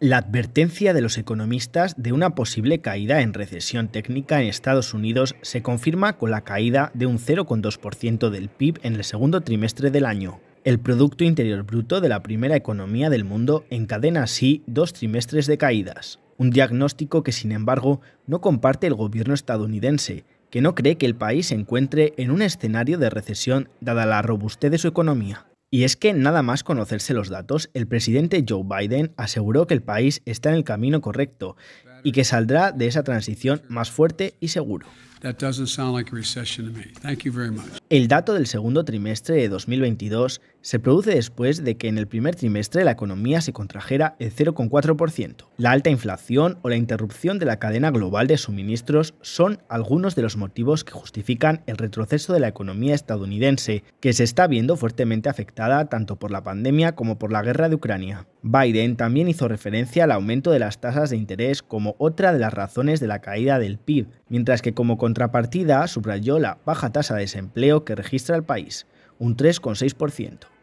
la advertencia de los economistas de una posible caída en recesión técnica en Estados Unidos se confirma con la caída de un 0,2% del PIB en el segundo trimestre del año. El Producto Interior Bruto de la primera economía del mundo encadena así dos trimestres de caídas, un diagnóstico que sin embargo no comparte el gobierno estadounidense, que no cree que el país se encuentre en un escenario de recesión dada la robustez de su economía. Y es que nada más conocerse los datos, el presidente Joe Biden aseguró que el país está en el camino correcto y que saldrá de esa transición más fuerte y seguro. El dato del segundo trimestre de 2022 se produce después de que en el primer trimestre la economía se contrajera el 0,4%. La alta inflación o la interrupción de la cadena global de suministros son algunos de los motivos que justifican el retroceso de la economía estadounidense, que se está viendo fuertemente afectada tanto por la pandemia como por la guerra de Ucrania. Biden también hizo referencia al aumento de las tasas de interés como otra de las razones de la caída del PIB, mientras que como contrapartida subrayó la baja tasa de desempleo que registra el país, un 3,6%.